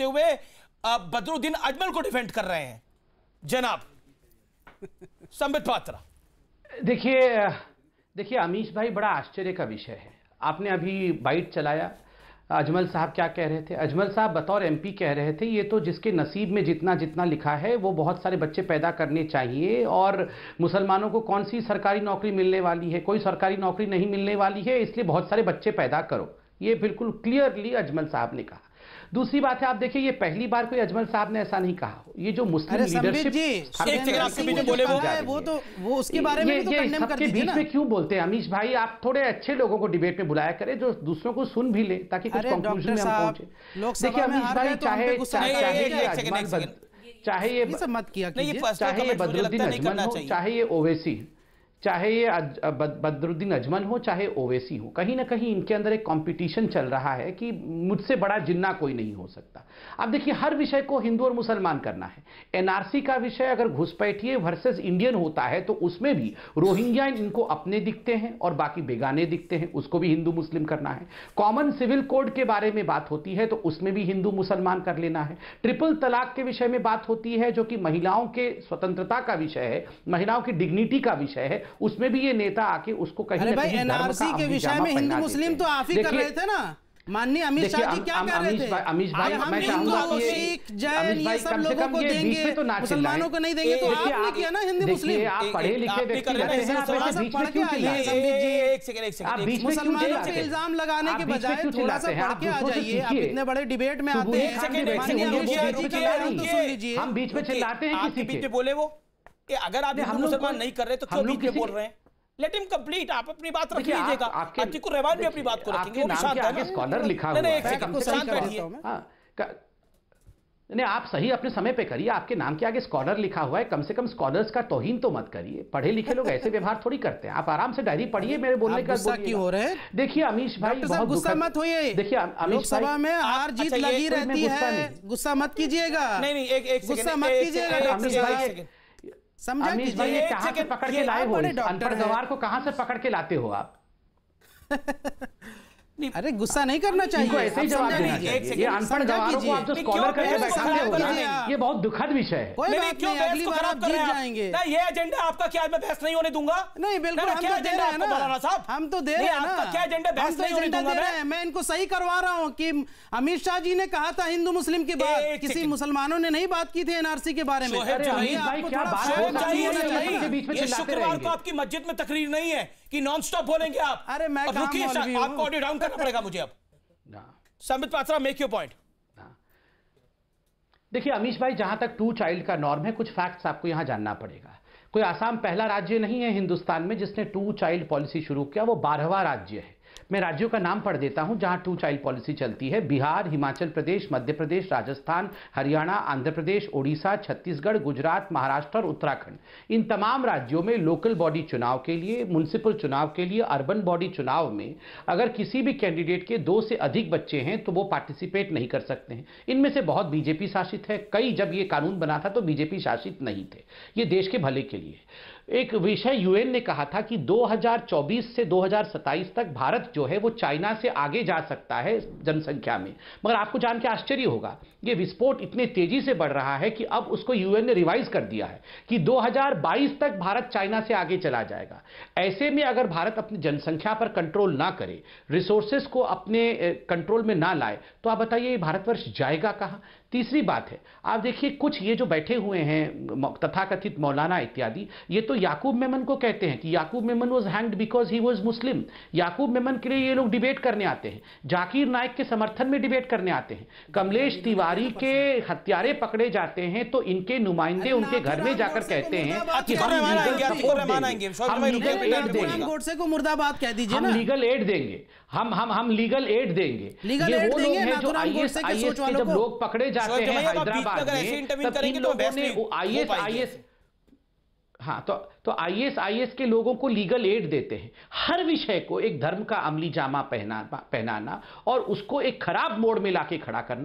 रखते हुए बदरुद्दीन अजमल को डिफेंड कर रहे हैं जनाब संबित पात्रा देखिए देखिए अमीश भाई बड़ा आश्चर्य का विषय है आपने अभी बाइट चलाया अजमल साहब क्या कह रहे थे अजमल साहब बतौर एमपी कह रहे थे ये तो जिसके नसीब में जितना जितना लिखा है वो बहुत सारे बच्चे पैदा करने चाहिए और मुसलमानों को कौन सी सरकारी नौकरी मिलने वाली है कोई सरकारी नौकरी नहीं मिलने वाली है इसलिए बहुत सारे बच्चे पैदा करो ये बिल्कुल क्लियरली अजमल साहब ने कहा दूसरी बात है आप देखिए ये पहली बार कोई अजमल साहब ने ऐसा नहीं कहा ये जो मुस्लिम लीडरशिप बोले वो, तो वो उसके बारे में तो ये बीच में क्यों बोलते हैं अमीश भाई आप थोड़े अच्छे लोगों को डिबेट में बुलाया करें जो दूसरों को सुन भी ले ताकि कुछ कंक्लूजन में हम पहुंचे देखिए अमीश भाई तो चाहे चाहे ये मत किया चाहे ये बदरुद्दीन चाहे ये ओवैसी चाहे ये बदरुद्दीन अजमल हो चाहे ओवैसी हो कहीं ना कहीं इनके अंदर एक कंपटीशन चल रहा है कि मुझसे बड़ा जिन्ना कोई नहीं हो सकता अब देखिए हर विषय को हिंदू और मुसलमान करना है एनआरसी का विषय अगर घुसपैठिए वर्सेस इंडियन होता है तो उसमें भी रोहिंग्या इनको अपने दिखते हैं और बाकी बेगाने दिखते हैं उसको भी हिंदू मुस्लिम करना है कॉमन सिविल कोड के बारे में बात होती है तो उसमें भी हिंदू मुसलमान कर लेना है ट्रिपल तलाक के विषय में बात होती है जो कि महिलाओं के स्वतंत्रता का विषय है महिलाओं की डिग्निटी का विषय है उसमें भी ये नेता आके उसको कहीं कहीं एनआरसी के विषय में हिंदू मुस्लिम तो आप ही कर रहे थे ना माननीय अमित शाह जी क्या रहे थे अमित भाई मैं चाहूंगा सिख जैन ये सब लोगों को देंगे तो मुसलमानों को नहीं देंगे तो आपने किया ना हिंदू मुस्लिम आप पढ़े लिखे व्यक्ति मुसलमानों पे इल्जाम लगाने के बजाय थोड़ा सा पढ़ के आ जाइए आप इतने बड़े डिबेट में आते हैं हम बीच में चिल्लाते हैं बोले वो अगर आप हिंदू मुसलमान नहीं कर रहे तो क्यों के बोल रहे हैं लेट हिम कंप्लीट आप अपनी बात रख लीजिएगा अतिकुर रहमान भी अपनी बात को रखेंगे निशांत आगे स्कॉलर लिखा हुआ है बैठिए हाँ, नहीं आप सही अपने समय पे करिए आपके नाम के आगे स्कॉलर लिखा हुआ है कम से कम स्कॉलर्स का तोहिन तो मत करिए पढ़े लिखे लोग ऐसे व्यवहार थोड़ी करते हैं आप आराम से डायरी पढ़िए मेरे बोलने का गुस्सा क्यों हो रहे हैं देखिए अमीश भाई बहुत गुस्सा मत होइए देखिए अमीश सभा में हार जीत अच्छा, लगी रहती है गुस्सा मत कीजिएगा नहीं नहीं एक गुस्सा मत कीजिएगा अमीश भाई समझा कीजिए कहां से पकड़ के लाए हो अंतरगवार को कहां से पकड़ के लाते हो आप अरे गुस्सा नहीं करना चाहिए ऐसे ही जवाब देना चाहिए ये अनपढ़ जवानों को आप जो तो स्कॉलर करके हो ये बहुत दुखद विषय है कोई बात नहीं अगली बार जाएंगे ये एजेंडा आपका क्या मैं बहस नहीं होने दूंगा नहीं बिल्कुल हम तो दे रहे हैं ना साहब हम तो दे रहे हैं ना क्या एजेंडा बहस तो नहीं होने दूंगा मैं मैं इनको सही करवा रहा हूँ कि अमित शाह जी ने कहा था हिंदू मुस्लिम के बात किसी मुसलमानों ने नहीं बात की थी एनआरसी के बारे में शुक्रवार को आपकी मस्जिद में तकरीर नहीं है कि नॉन स्टॉप बोलेंगे आप अरे मैं आपको ऑडियो डाउन करना पड़ेगा मुझे अब Sambit Patra make your point देखिए अमीश भाई जहां तक टू चाइल्ड का नॉर्म है कुछ फैक्ट्स आपको यहां जानना पड़ेगा कोई आसाम पहला राज्य नहीं है हिंदुस्तान में जिसने टू चाइल्ड पॉलिसी शुरू किया वो बारहवा राज्य है मैं राज्यों का नाम पढ़ देता हूं जहां टू चाइल्ड पॉलिसी चलती है बिहार हिमाचल प्रदेश मध्य प्रदेश राजस्थान हरियाणा आंध्र प्रदेश ओडिशा छत्तीसगढ़ गुजरात महाराष्ट्र और उत्तराखंड इन तमाम राज्यों में लोकल बॉडी चुनाव के लिए म्यूनिसिपल चुनाव के लिए अर्बन बॉडी चुनाव में अगर किसी भी कैंडिडेट के दो से अधिक बच्चे हैं तो वो पार्टिसिपेट नहीं कर सकते हैं इनमें से बहुत बीजेपी शासित है कई जब ये कानून बना था तो बीजेपी शासित नहीं थे ये देश के भले के लिए एक विषय यूएन ने कहा था कि 2024 से 2027 तक भारत जो है वो चाइना से आगे जा सकता है जनसंख्या में मगर आपको जान के आश्चर्य होगा ये विस्फोट इतने तेजी से बढ़ रहा है कि अब उसको यूएन ने रिवाइज कर दिया है कि 2022 तक भारत चाइना से आगे चला जाएगा ऐसे में अगर भारत अपनी जनसंख्या पर कंट्रोल ना करे रिसोर्सेस को अपने कंट्रोल में ना लाए तो आप बताइए भारतवर्ष जाएगा कहां तीसरी बात है आप देखिए कुछ ये जो बैठे हुए हैं तथाकथित मौलाना इत्यादि ये तो याकूब मेमन को कहते हैं कि Yakub Memon was hanged because he was Muslim Yakub Memon के लिए ये लोग डिबेट करने आते हैं जाकिर नायक के समर्थन में डिबेट करने आते हैं कमलेश तिवारी तो के हत्यारे पकड़े जाते हैं तो इनके नुमाइंदे उनके घर में जाकर कहते हैं कि हम लीगल एड देंगे मुर्दाबाद कह दीजिए हम लीगल एड देंगे हम हम हम लीगल एड देंगे ये वो लोग हैं जो आईएसआईएस के जब लोग पकड़े जा जाते तो हैं Hyderabad I S I S हाँ तो तो के लोगों को लीगल एड देते हैं हर विषय को एक धर्म का अमली जामा पहना पहनाना और उसको एक खराब मोड़ में लाके खड़ा करना